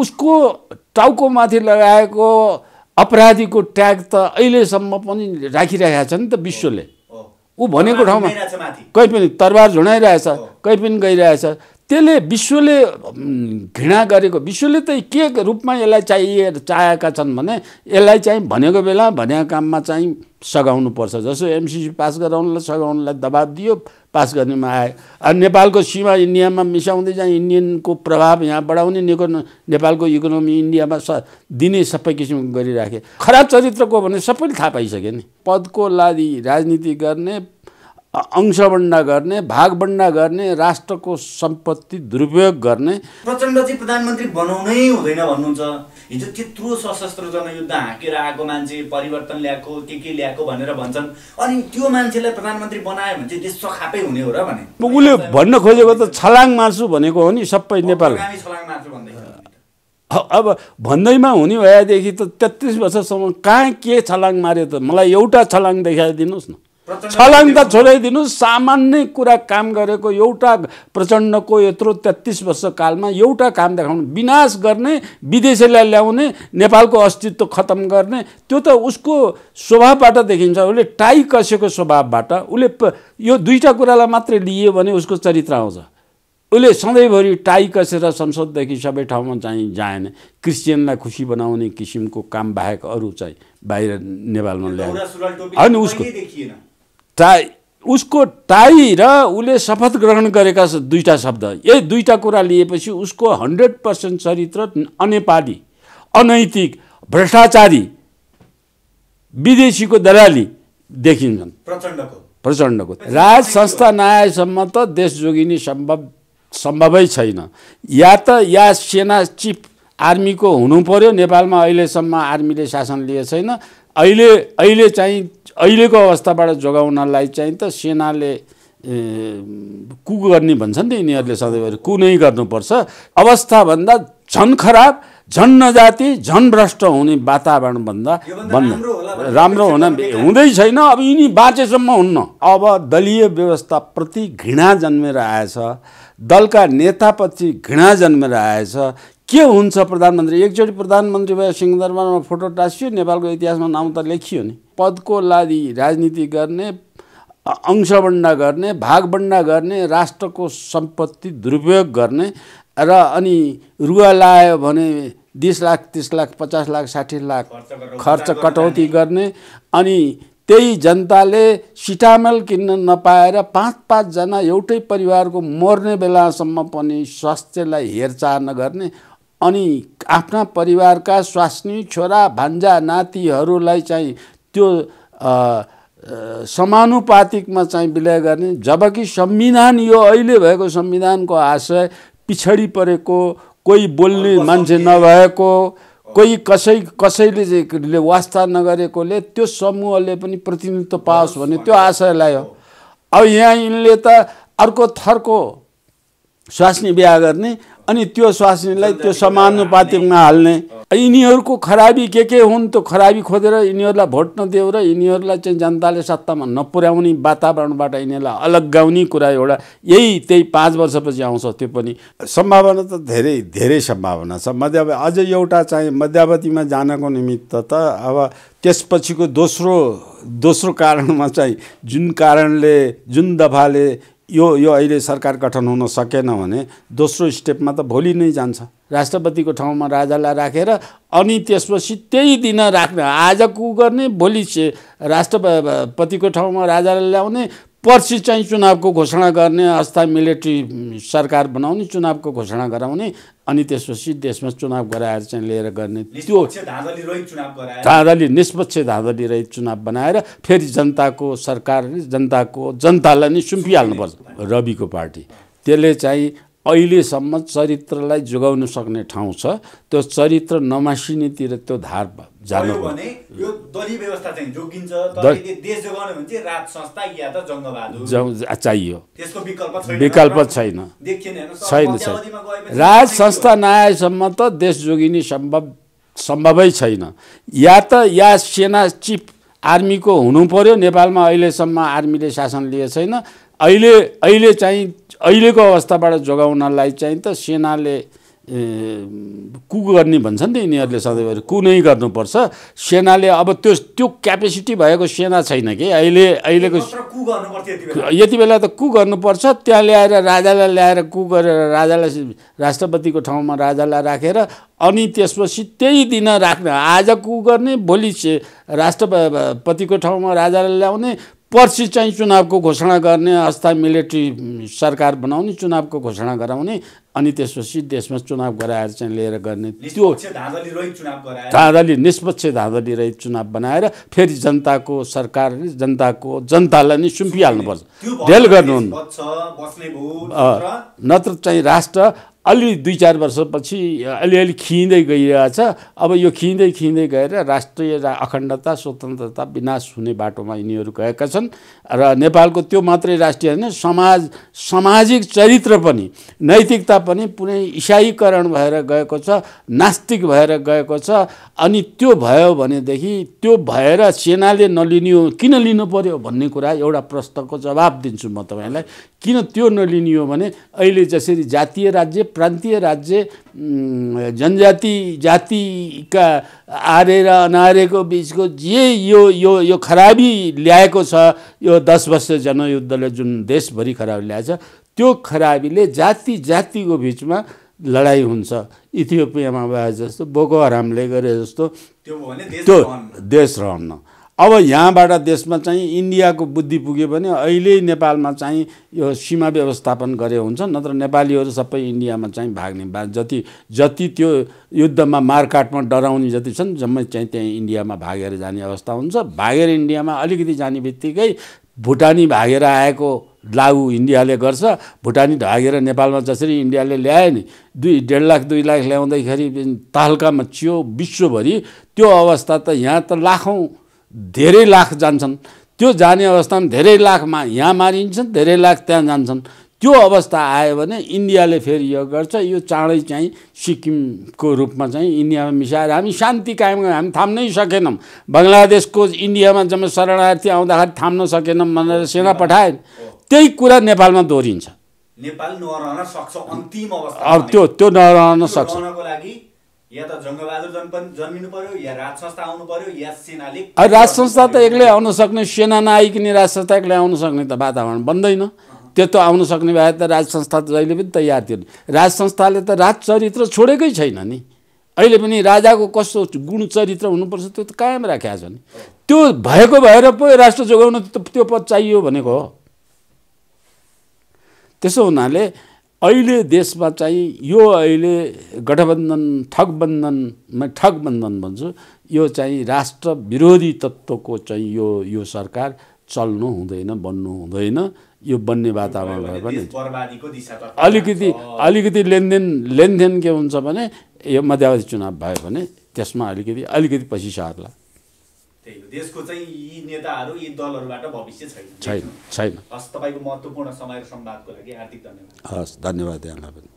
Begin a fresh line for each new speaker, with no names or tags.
उसको माथि लगाएको अपराधीको ट्याग त अहिलेसम्म पनि राखिरहेका छ नि त विश्वले ऊ भनेको ठाउँमा कहीँ पनि तरबार झुडाइरहेछ कहीँ पनि गइरहेछ त्यसले विश्वले घृणा गरेको विश्वले त के रूपमा यसलाई चाहिए चाहेका छन् भने यसलाई चाहिँ भनेको बेला भनेको काममा चाहिँ सघाउनुपर्छ जसो एमसिसी पास गराउनलाई सघाउनलाई दबाब दियो पास गर्नेमा आयो नेपालको सीमा इन्डियामा मिसाउँदै जाँ इन्डियनको प्रभाव यहाँ बढाउने निको नेपालको इकोनोमी इन्डियामा स दिने सबै किसिमको गरिराखे खराब चरित्रको भने सबैले थाहा पाइसक्यो नि पदको लागि राजनीति गर्ने अंशबन्डा गर्ने भागभन्डा गर्ने राष्ट्रको सम्पत्ति दुरुपयोग गर्ने प्रचण्ड चाहिँ प्रधानमन्त्री बनाउनै हुँदैन भन्नुहुन्छ हिजो त्यत्रो सशस्त्र जनयुद्ध हाँकेर आएको मान्छे परिवर्तन ल्याएको के के ल्याएको भनेर भन्छन् अनि त्यो मान्छेलाई प्रधानमन्त्री बनायो भने चाहिँ देश सखापै हुने हो र भने उसले भन्न खोजेको त छलाङ मार्छु भनेको हो नि सबै नेपाल छलाङ मार्छु अब भन्दैमा हुने भएदेखि त तेत्तिस वर्षसम्म कहाँ के छलाङ मार्यो त मलाई एउटा छलाङ देखाइदिनुहोस् न छलाङ त छोडाइदिनु सामान्य कुरा काम गरेको एउटा प्रचण्डको यत्रो तेत्तिस वर्ष कालमा एउटा काम देखाउनु विनाश गर्ने विदेशीलाई ल्याउने नेपालको अस्तित्व खतम गर्ने त्यो त उसको स्वभावबाट देखिन्छ उसले टाई कसेको स्वभावबाट उसले यो दुईवटा कुरालाई मात्रै लियो भने उसको चरित्र आउँछ उसले सधैँभरि टाई कसेर संसददेखि सबै ठाउँमा चाहिँ जाएन क्रिस्चियनलाई खुसी बनाउने किसिमको काम बाहेक अरू चाहिँ बाहिर नेपालमा ल्यायो होइन उसको टाई उसको टाई र उसले शपथ ग्रहण गरेका दुईवटा शब्द यही दुईवटा कुरा लिएपछि उसको हन्ड्रेड पर्सेन्ट चरित्र अनेपाली अनैतिक भ्रष्टाचारी विदेशीको दलाली देखिन्छन् प्रचण्डको प्रचण्डको राज संस्था नआएसम्म त देश जोगिने सम्भव सम्भवै छैन या त या सेना चिफ आर्मीको हुनु पर्यो नेपालमा अहिलेसम्म आर्मीले शासन लिएको छैन अहिले अहिले चाहिँ अहिलेको अवस्थाबाट जोगाउनलाई चाहिँ त सेनाले कु गर्ने भन्छन् नि त यिनीहरूले सधैँभरि कु नै गर्नुपर्छ अवस्थाभन्दा झन् खराब झन् नजाति झन् भ्रष्ट हुने वातावरणभन्दा भन्दा राम्रो हुन हुँदै छैन अब यिनी बाँचेसम्म हुन्न अब दलीय व्यवस्थाप्रति घृणा जन्मेर आएछ दलका नेताप्रति घृणा जन्मेर आएछ के हुन्छ प्रधानमन्त्री एकचोटि प्रधानमन्त्री भए सिंहदरबारमा फोटो टाँसियो नेपालको इतिहासमा नाउँ त लेखियो नि पदको लागि राजनीति गर्ने अंशबन्डा गर्ने भागबन्डा गर्ने राष्ट्रको सम्पत्ति दुरुपयोग गर्ने र अनि रुवा लायो भने बिस लाख तिस लाख पचास लाख साठी लाख खर्च कटौती गर्ने अनि त्यही जनताले सिटामल किन्न नपाएर पाँच पाँचजना एउटै परिवारको मर्ने बेलासम्म पनि स्वास्थ्यलाई हेरचाह नगर्ने अनि आफ्ना परिवारका स्वास्नी छोरा भान्जा नातिहरूलाई चाहिँ त्यो समानुपातिकमा चाहिँ विलय गर्ने जबकि संविधान यो अहिले भएको संविधानको आशय पिछडि परेको कोही बोल्ने मान्छे नभएको कोही कसै कसैले चाहिँ वास्ता नगरेकोले त्यो समूहले पनि प्रतिनिधित्व पाओस् भन्ने त्यो आशय ल्यायो अब यहाँ यिनले त अर्को थर्को स्वास्नी बिहा गर्ने अनि त्यो स्वास्नीलाई त्यो समानुपातिकमा हाल्ने यिनीहरूको खराबी के के हुन् त्यो खराबी खोजेर यिनीहरूलाई भोट नदेऊ र यिनीहरूलाई चाहिँ जनताले सत्तामा नपुर्याउने वातावरणबाट यिनीहरूलाई अलग्गाउने कुरा एउटा यही त्यही पाँच वर्षपछि आउँछ त्यो पनि सम्भावना त धेरै धेरै सम्भावना छ मध्य अझ एउटा चाहिँ मध्यावधिमा जानको निमित्त त अब त्यसपछिको दोस्रो दोस्रो कारणमा चाहिँ जुन कारणले जुन दफाले यो यो अहिले सरकार गठन हुन सकेन भने दोस्रो स्टेपमा त भोलि नै जान्छ राष्ट्रपतिको ठाउँमा राजालाई राखेर रा, अनि त्यसपछि त्यही दिन राख्ने आज कु गर्ने भोलि राष्ट्रपतिको ठाउँमा राजालाई ल्याउने पर्सि चाहिँ चुनावको घोषणा गर्ने अस्था मिलिट्री सरकार बनाउने चुनावको घोषणा गराउने अनि त्यसपछि देशमा चुनाव गराएर चाहिँ लिएर गर्ने त्यो धाँधली निष्पक्ष धाँधली रहित चुनाव बनाएर फेरि जनताको सरकार जनताको जनतालाई नै सुम्पिहाल्नुपर्छ रविको पार्टी त्यसले चाहिँ अहिलेसम्म चरित्रलाई जोगाउन सक्ने ठाउँ छ त्यो चरित्र नमासिनेतिर त्यो धार जानु चाहियो विकल्प छैन छैन छैन राज संस्था नआएसम्म त देश जोगिने सम्भव सम्भवै छैन या त या सेना चिफ आर्मीको हुनु पर्यो नेपालमा अहिलेसम्म आर्मीले शासन लिएको छैन अहिले अहिले चाहिँ अहिलेको अवस्थाबाट जोगाउनलाई चाहिँ त सेनाले कु गर्ने भन्छन् नि यिनीहरूले सधैँभरि कु नै गर्नुपर्छ सेनाले अब त्यो त्यो क्यापेसिटी भएको सेना छैन कि अहिले अहिलेको यति बेला त कु गर्नुपर्छ त्यहाँ ल्याएर राजालाई ल्याएर कु गरेर राजालाई राष्ट्रपतिको ठाउँमा राजालाई राखेर अनि त्यसपछि त्यही दिन राख्ने आज कु गर्ने भोलि राष्ट्रपतिको ठाउँमा राजालाई ल्याउने पर्सि चाहिँ चुनावको घोषणा गर्ने अस्थायी मिलिट्री सरकार बनाउने चुनावको घोषणा गराउने अनि त्यसपछि देशमा चुनाव गराएर चाहिँ लिएर गर्ने त्यो धाँधली निष्पक्ष धाँधली रहित चुनाव बनाएर फेरि जनताको सरकार जनताको जनतालाई नै सुम्पिहाल्नुपर्छ ढेल गर्नुहुन्न नत्र चाहिँ राष्ट्र अलि दुई चार वर्षपछि अलिअलि खिँदै गइरहेछ अब यो खिँदै खिँदै गएर राष्ट्रिय अखण्डता स्वतन्त्रता विनाश हुने बाटोमा यिनीहरू गएका छन् र नेपालको त्यो मात्रै राष्ट्रिय होइन समाज सामाजिक चरित्र पनि नैतिकता पनि पुनै इसाईकरण भएर गएको छ नास्तिक भएर गएको छ अनि त्यो भयो भनेदेखि त्यो भएर सेनाले नलिने किन लिनु पऱ्यो भन्ने कुरा एउटा प्रश्नको जवाब दिन्छु म तपाईँलाई किन त्यो नलिनियो भने अहिले जसरी जातीय राज्य प्रान्तीय राज्य जनजाति जातिका आर्य र अनार्यको बिचको जे यो यो यो खराबी ल्याएको छ यो दस वर्ष जनयुद्धले जुन देशभरि खराबी ल्याएछ त्यो खराबीले जाति जातिको बिचमा लडाइँ हुन्छ इथियोपियामा भए जस्तो बोको हरामले गरे जस्तो त्यो देश रहन्न अब यहाँबाट देशमा चाहिँ इन्डियाको बुद्धि पुग्यो भने अहिले नेपालमा चाहिँ यो सीमा व्यवस्थापन गरे हुन्छ नत्र नेपालीहरू सबै इन्डियामा चाहिँ भाग्ने बा जति जति त्यो युद्धमा मारकाटमा डराउने जति छन् जम्मै चाहिँ त्यहाँ इन्डियामा भागेर जाने अवस्था हुन्छ भागेर इन्डियामा अलिकति जाने बित्तिकै भुटानी भागेर आएको लागु इन्डियाले गर्छ भुटानी भागेर नेपालमा जसरी इन्डियाले ल्यायो नि दुई डेढ लाख दुई लाख ल्याउँदाखेरि तालकामा चियो विश्वभरि त्यो अवस्था त यहाँ त लाखौँ धेरै लाख जान्छन् त्यो जाने अवस्थामा धेरै लाखमा यहाँ मारिन्छन् धेरै लाख त्यहाँ जान्छन् त्यो अवस्था आयो भने इन्डियाले फेरि यो गर्छ यो चाँडै चाहिँ सिक्किमको रूपमा चाहिँ इन्डियामा मिसाएर हामी शान्ति कायम हामी थाम्नै सकेनौँ बङ्गलादेशको इन्डियामा जम्मा शरणार्थी आउँदाखेरि थाम्न सकेनौँ भनेर सेना पठाए त्यही कुरा नेपालमा दोहोरिन्छ नेपाल नरहन सक्छ अन्तिम अब त्यो त्यो नरहन सक्छ या त जङ्गबहादुर जन्मिनु पर्यो या राज संस्था आउनु पर्यो या सेनाले राज संस्था त एक्लै आउन सक्ने सेना नआइकन राज संस्था एक्लै आउन सक्ने त वातावरण बन्दैन त्यो त आउन सक्ने भए त राज संस्था जहिले पनि तयार थियो राज संस्थाले त राज चरित्र छोडेकै छैन नि अहिले पनि राजाको कस्तो गुण चरित्र हुनुपर्छ त्यो त कायम राखेको छ नि त्यो भएको भएर पो राष्ट्र जोगाउन त्यो पद चाहियो भनेको हो त्यसो हुनाले अहिले देशमा चाहिँ यो अहिले गठबन्धन ठगबन्धनमा ठगबन्धन भन्छु यो चाहिँ राष्ट्र विरोधी तत्त्वको चाहिँ यो यो सरकार चल्नु हुँदैन बन्नु हुँदैन यो बन्ने वातावरण भए पनि अलिकति अलिकति लेनदेन लेनदेन के हुन्छ भने यो मध्यावधि चुनाव भयो भने त्यसमा अलिकति अलिकति पछि सार्ला त्यही हो देशको चाहिँ यी नेताहरू यी दलहरूबाट भविष्य छैन छैन छैन हस् तपाईँको महत्त्वपूर्ण समय र संवादको लागि हार्दिक धन्यवाद हस् धन्यवाद यहाँलाई पनि